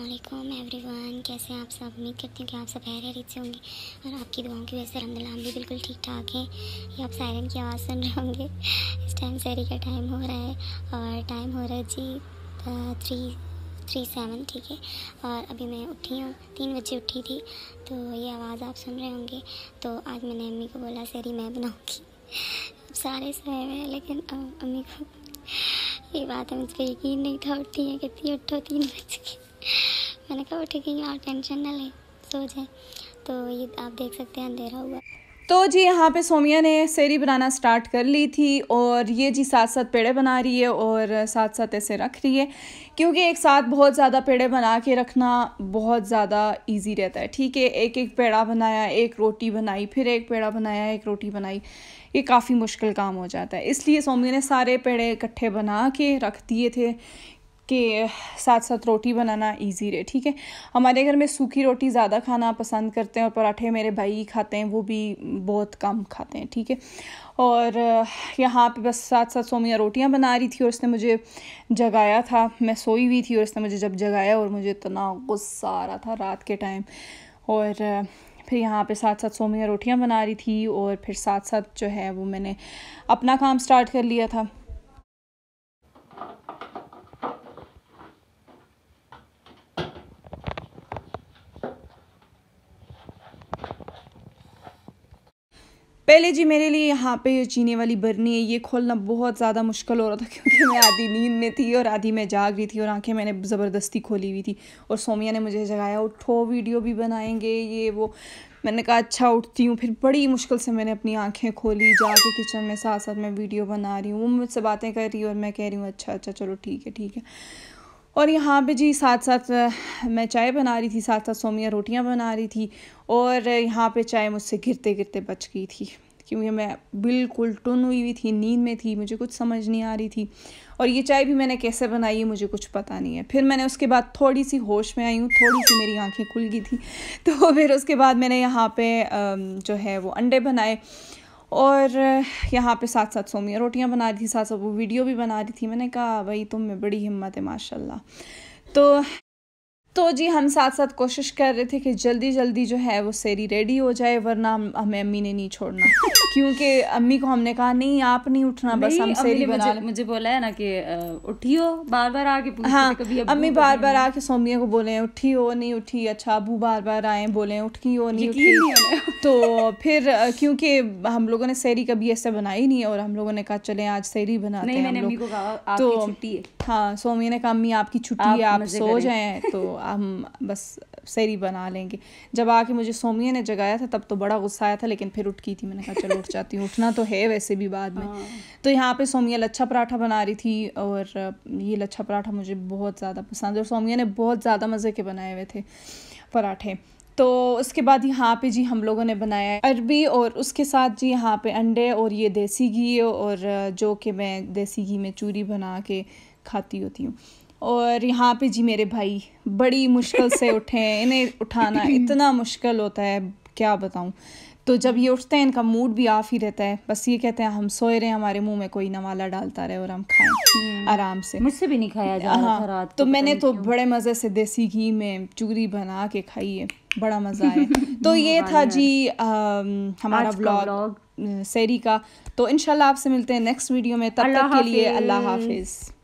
Every everyone कैसे आप सब उम्मीद करती हूँ कि आप सब हैरियत से होंगे और आपकी दुआओं की वजह से अलहमदिल्ला हम भी बिल्कुल ठीक ठाक हैं ये आप सायरन की आवाज़ सुन रहे होंगे इस टाइम सैरी का टाइम हो रहा है और टाइम हो रहा है जी थ्री थ्री सेवन ठीक है और अभी मैं उठी हूँ तीन बजे उठी थी तो ये आवाज़ आप सुन रहे होंगे तो आज मैंने अम्मी को बोला सैरी मैं बनाऊँगी सारे सोए हुए हैं लेकिन अम्मी को ये बात है मुझ यकीन नहीं था उठती हैं कितनी उठो तीन बज के मैंने कहा वो ठीक है आप टेंशन ना लें सो जाए तो ये आप देख सकते हैं अंधेरा हुआ तो जी यहाँ पे सोमिया ने सेरी बनाना स्टार्ट कर ली थी और ये जी साथ साथ पेड़े बना रही है और साथ साथ ऐसे रख रही है क्योंकि एक साथ बहुत ज़्यादा पेड़े बना के रखना बहुत ज़्यादा इजी रहता है ठीक है एक एक पेड़ा बनाया एक रोटी बनाई फिर एक पेड़ा बनाया एक रोटी बनाई ये काफ़ी मुश्किल काम हो जाता है इसलिए सोमिया ने सारे पेड़े इकट्ठे बना के रख दिए थे के साथ साथ रोटी बनाना इजी रहे ठीक है हमारे घर में सूखी रोटी ज़्यादा खाना पसंद करते हैं और पराठे मेरे भाई खाते हैं वो भी बहुत कम खाते हैं ठीक है और यहाँ पे बस साथ साथ सोमिया रोटियाँ बना रही थी और उसने मुझे जगाया था मैं सोई हुई थी और उसने मुझे जब जगाया और मुझे इतना गुस्सा आ रहा था रात के टाइम और फिर यहाँ पे साथ साथ सोमिया रोटियाँ बना रही थी और फिर साथ साथ जो है वो मैंने अपना काम स्टार्ट कर लिया था पहले जी मेरे लिए यहाँ पे ये चीनी वाली बरनी है ये खोलना बहुत ज़्यादा मुश्किल हो रहा था क्योंकि मैं आधी नींद में थी और आधी मैं जाग रही थी और आंखें मैंने ज़बरदस्ती खोली हुई थी और सोमिया ने मुझे जगाया उठो वीडियो भी बनाएंगे ये वो मैंने कहा अच्छा उठती हूँ फिर बड़ी मुश्किल से मैंने अपनी आँखें खोली जाके किचन में साथ साथ मैं वीडियो बना रही हूँ वो मुझसे बातें कर रही है और मैं कह रही हूँ अच्छा अच्छा चलो ठीक है ठीक है और यहाँ पे जी साथ साथ मैं चाय बना रही थी साथ साथ सोमिया रोटियां बना रही थी और यहाँ पे चाय मुझसे गिरते गिरते बच गई थी क्योंकि मैं बिल्कुल टुन हुई हुई थी नींद में थी मुझे कुछ समझ नहीं आ रही थी और ये चाय भी मैंने कैसे बनाई है मुझे कुछ पता नहीं है फिर मैंने उसके बाद थोड़ी सी होश में आई हूँ थोड़ी सी मेरी आंखें खुल गई थी तो फिर उसके बाद मैंने यहाँ पे जो है वो अंडे बनाए और यहाँ पे साथ साथ सोमिया रोटियाँ बना रही थी साथ साथ वो वीडियो भी बना रही थी मैंने कहा भाई तुम में बड़ी हिम्मत है माशाल्लाह तो तो जी हम साथ साथ कोशिश कर रहे थे कि जल्दी जल्दी जो है वो सेरी रेडी हो जाए वरना हमें अम्मी ने नहीं छोड़ना क्योंकि अम्मी को हमने कहा नहीं आप नहीं उठना बस हम सेरी बना मुझे, मुझे बोला है ना कि उठियो बार बार आके हाँ कभी अम्मी बार बार आके सोमिया को बोले उठी हो नहीं उठी अच्छा अबू बार बार आए बोले उठी हो नहीं उठी तो फिर क्योंकि हम लोगों ने सेरी कभी ऐसे बनाई नहीं और हम लोगों ने कहा चले आज सेरी बनाते हैं तो हाँ सोमिया ने कहा अम्मी आपकी छुट्टी है आप सो जाए तो हम बस सैरी बना लेंगे जब आके मुझे सोमिया ने जगाया था तब तो बड़ा गुस्सा आया था लेकिन फिर उठ की थी मैंने कहा चलो उठ जाती हूँ उठना तो है वैसे भी बाद में हाँ। तो यहाँ पे सोमिया लच्छा पराठा बना रही थी और ये लच्छा पराठा मुझे बहुत ज़्यादा पसंद और सोमिया ने बहुत ज़्यादा मज़े के बनाए हुए थे पराठे तो उसके बाद यहाँ पे जी हम लोगों ने बनाया अरबी और उसके साथ जी यहाँ पे अंडे और ये देसी घी और जो कि मैं देसी घी में चूरी बना के खाती होती हूँ और यहाँ पे जी मेरे भाई बड़ी मुश्किल से उठे हैं इन्हें उठाना इतना मुश्किल होता है क्या बताऊँ तो जब ये उठते हैं इनका मूड भी ऑफ ही रहता है बस ये कहते हैं हम सोए रहे हैं हमारे मुंह में कोई नवाला डालता रहे और हम खाएं हम्म। आराम से मुझसे भी नहीं खाया जा हाँ, रात तो मैंने तो बड़े मज़े से देसी घी में चूरी बना के खाई है बड़ा मज़ा आया तो ये था जी आ, हमारा ब्लॉग सैरी का तो इनशाला आपसे मिलते हैं नेक्स्ट वीडियो में तब तक के लिए अल्लाह हाफिज़